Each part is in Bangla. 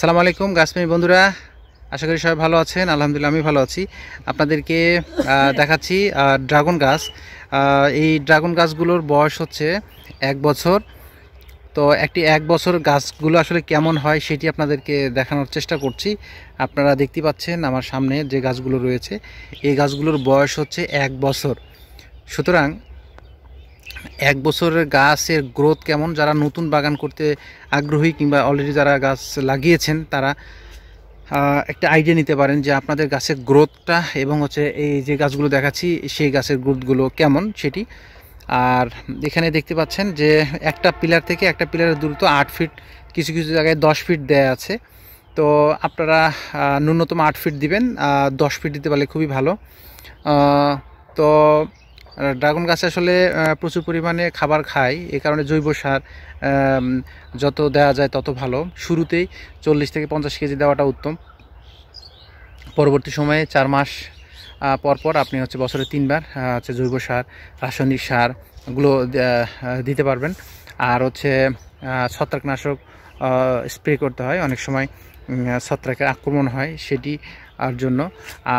সালাম আলাইকুম গাছপ্রেমী বন্ধুরা আশা করি সবাই ভালো আছেন আলহামদুলিল্লাহ আমি ভালো আছি আপনাদেরকে হ্যাঁ। দেখাচ্ছি ড্রাগন গাছ এই ড্রাগন গাছগুলোর বয়স হচ্ছে এক বছর তো একটি এক বছর গাছগুলো আসলে কেমন হয় সেটি আপনাদেরকে দেখানোর চেষ্টা করছি আপনারা দেখতে পাচ্ছেন আমার সামনে যে গাছগুলো রয়েছে এই গাছগুলোর বয়স হচ্ছে এক বছর সুতরাং এক বছরের গাছের গ্রোথ কেমন যারা নতুন বাগান করতে আগ্রহী কিংবা অলরেডি যারা গাছ লাগিয়েছেন তারা একটা আইডিয়া নিতে পারেন যে আপনাদের গাছের গ্রোথটা এবং হচ্ছে এই যে গাছগুলো দেখাচ্ছি সেই গাছের গ্রোথগুলো কেমন সেটি আর এখানে দেখতে পাচ্ছেন যে একটা পিলার থেকে একটা পিলারের দূরত্ব আট ফিট কিছু কিছু জায়গায় দশ ফিট দেয়া আছে তো আপনারা ন্যূনতম আট ফিট দিবেন দশ ফিট দিতে পারলে খুবই ভালো তো ড্রাগন গাছ আসলে প্রচুর পরিমাণে খাবার খায় এ কারণে জৈব সার যত দেওয়া যায় তত ভালো শুরুতেই চল্লিশ থেকে পঞ্চাশ কেজি দেওয়াটা উত্তম পরবর্তী সময়ে চার মাস পরপর আপনি হচ্ছে বছরে তিনবার হচ্ছে জৈব সার রাসায়নিক সারগুলো দিতে পারবেন আর হচ্ছে ছত্রাকনাশক স্প্রে করতে হয় অনেক সময় ছত্রাকের আক্রমণ হয় সেটি আর জন্য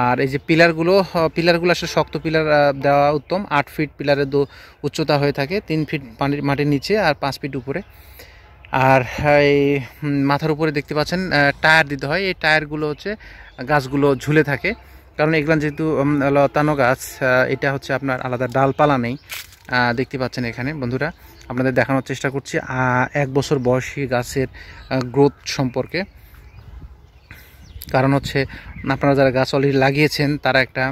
আর এই যে পিলারগুলো পিলারগুলো আসলে শক্ত পিলার দেওয়া উত্তম আট ফিট পিলারের দো উচ্চতা হয়ে থাকে তিন ফিট পানির মাটির নিচে আর পাঁচ ফিট উপরে আর এই মাথার উপরে দেখতে পাচ্ছেন টায়ার দিতে হয় এই টায়ারগুলো হচ্ছে গাছগুলো ঝুলে থাকে কারণ এগুলো যেহেতু লতানো গাছ এটা হচ্ছে আপনার আলাদা ডালপালা নেই দেখতে পাচ্ছেন এখানে বন্ধুরা আপনাদের দেখানোর চেষ্টা করছি এক বছর বয়সী গাছের গ্রোথ সম্পর্কে কারণ হচ্ছে আপনারা যারা গাছ অলরেডি লাগিয়েছেন তারা একটা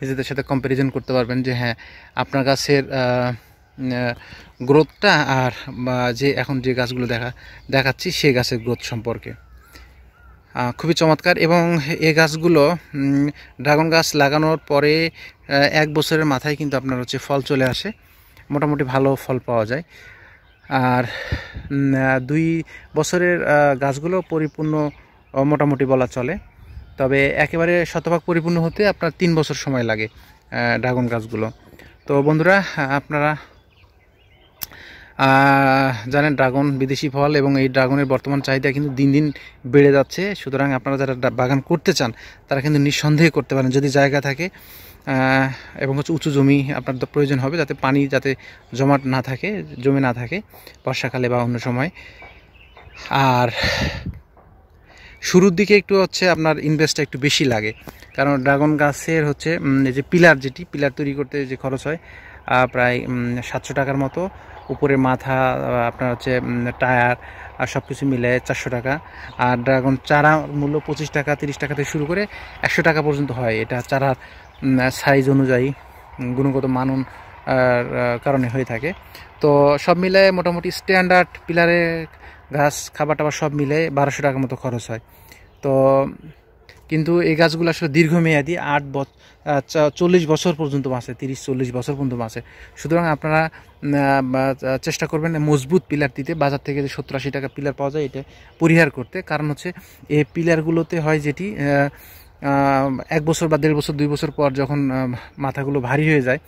নিজেদের সাথে কম্প্যারিজন করতে পারবেন যে হ্যাঁ আপনার গাছের গ্রোথটা আর যে এখন যে গাছগুলো দেখা দেখাচ্ছি সেই গাছের গ্রোথ সম্পর্কে খুবই চমৎকার এবং এই গাছগুলো ড্রাগন গাছ লাগানোর পরে এক বছরের মাথায় কিন্তু আপনার হচ্ছে ফল চলে আসে মোটামুটি ভালো ফল পাওয়া যায় আর দুই বছরের গাছগুলো পরিপূর্ণ মোটামুটি বলা চলে তবে একেবারে শতভাগ পরিপূর্ণ হতে আপনার তিন বছর সময় লাগে ড্রাগন গাছগুলো তো বন্ধুরা আপনারা জানেন ড্রাগন বিদেশি ফল এবং এই ড্রাগনের বর্তমান চাহিদা কিন্তু দিন দিন বেড়ে যাচ্ছে সুতরাং আপনারা যারা বাগান করতে চান তারা কিন্তু নিঃসন্দেহে করতে পারেন যদি জায়গা থাকে এবং হচ্ছে উঁচু জমি আপনার প্রয়োজন হবে যাতে পানি যাতে জমাট না থাকে জমে না থাকে বর্ষাকালে বা অন্য সময় আর শুরুর দিকে একটু হচ্ছে আপনার ইনভেস্টটা একটু বেশি লাগে কারণ ড্রাগন গাছের হচ্ছে যে পিলার যেটি পিলার তৈরি করতে যে খরচ হয় প্রায় সাতশো টাকার মতো উপরে মাথা আপনার হচ্ছে টায়ার আর সব কিছু মিলে চারশো টাকা আর ড্রাগন চারা মূল্য পঁচিশ টাকা তিরিশ টাকা থেকে শুরু করে একশো টাকা পর্যন্ত হয় এটা চারার সাইজ অনুযায়ী গুণগত মানন কারণে হয়ে থাকে তো সব মিলে মোটামুটি স্ট্যান্ডার্ড পিলারে গাছ খাবার টাবার সব মিলে বারোশো টাকার মতো খরচ হয় তো কিন্তু এই গাছগুলো আসলে দীর্ঘমেয়াদী আট চল্লিশ বছর পর্যন্ত বাঁচে তিরিশ চল্লিশ বছর পর্যন্ত বাঁচে সুতরাং আপনারা চেষ্টা করবেন মজবুত পিলার দিতে বাজার থেকে যে সত্তর আশি টাকা পিলার পাওয়া যায় এটা পরিহার করতে কারণ হচ্ছে এই পিলারগুলোতে হয় যেটি এক বছর বা দেড় বছর দুই বছর পর যখন মাথাগুলো ভারী হয়ে যায়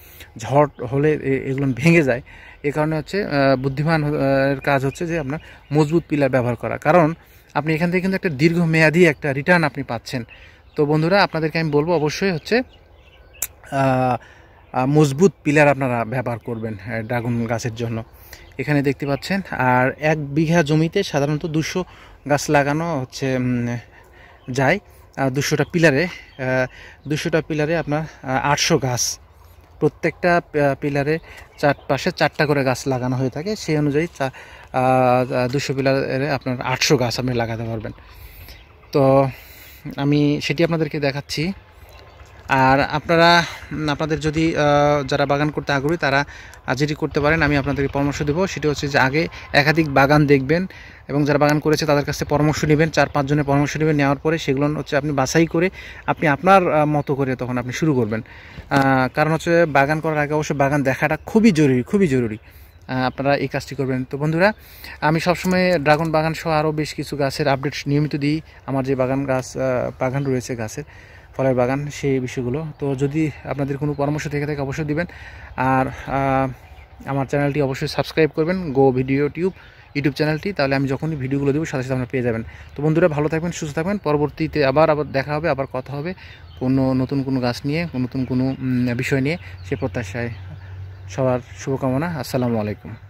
ঝড় হলে এগুলো ভেঙে যায় এ কারণে হচ্ছে বুদ্ধিমান কাজ হচ্ছে যে আপনার মজবুত পিলার ব্যবহার করা কারণ আপনি এখান থেকে কিন্তু একটা দীর্ঘমেয়াদী একটা রিটার্ন আপনি পাচ্ছেন তো বন্ধুরা আপনাদেরকে আমি বলবো অবশ্যই হচ্ছে মজবুত পিলার আপনারা ব্যবহার করবেন ড্রাগন গাছের জন্য এখানে দেখতে পাচ্ছেন আর এক বিঘা জমিতে সাধারণত দুশো গাছ লাগানো হচ্ছে যায় দুশোটা পিলারে দুশোটা পিলারে আপনার আটশো গাছ প্রত্যেকটা পিলারে চার পাশে চারটা করে গাছ লাগানো হয়ে থাকে সেই অনুযায়ী দুশো পিলারে আপনার আটশো গাছ আপনি লাগাতে পারবেন তো আমি সেটি আপনাদেরকে দেখাচ্ছি আর আপনারা আপনাদের যদি যারা বাগান করতে আগ্রহী তারা যেটি করতে পারেন আমি আপনাদেরকে পরামর্শ দেবো সেটি হচ্ছে যে আগে একাধিক বাগান দেখবেন এবং যারা বাগান করেছে তাদের কাছে পরামর্শ নেবেন চার পাঁচজনের পরামর্শ নেবেন নেওয়ার পরে সেগুলো হচ্ছে আপনি বাছাই করে আপনি আপনার মতো করে তখন আপনি শুরু করবেন কারণ হচ্ছে বাগান করার আগে অবশ্যই বাগান দেখাটা খুবই জরুরি খুবই জরুরি আপনারা এই কাজটি করবেন তো বন্ধুরা আমি সবসময় ড্রাগন বাগান সহ আরও বেশ কিছু গাছের আপডেট নিয়মিত দিই আমার যে বাগান গাছ বাগান রয়েছে গাছের ফলের বাগান সেই বিষয়গুলো তো যদি আপনাদের কোনো পরামর্শ থেকে থাকে অবশ্যই দিবেন আর আমার চ্যানেলটি অবশ্যই সাবস্ক্রাইব করবেন গো ভিডিও টিউব ইউটিউব চ্যানেলটি তাহলে আমি যখনই ভিডিওগুলো দেবো সাথে সাথে আপনার পেয়ে যাবেন তো বন্ধুরা ভালো থাকবেন সুস্থ থাকবেন পরবর্তীতে আবার আবার দেখা হবে আবার কথা হবে কোনো নতুন কোনো গাছ নিয়ে নতুন কোনো বিষয় নিয়ে সে প্রত্যাশায় সবার শুভকামনা আসসালামু আলাইকুম